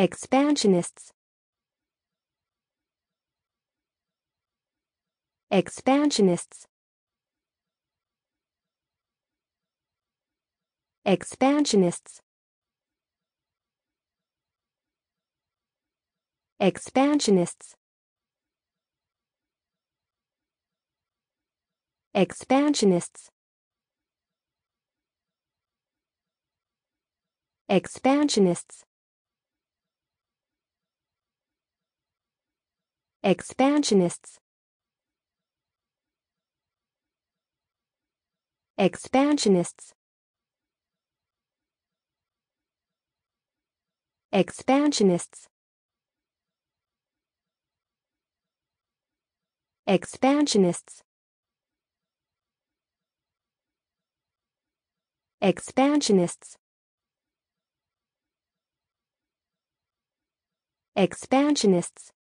Expansionists Expansionists Expansionists Expansionists Expansionists Expansionists Expansionists Expansionists Expansionists Expansionists Expansionists Expansionists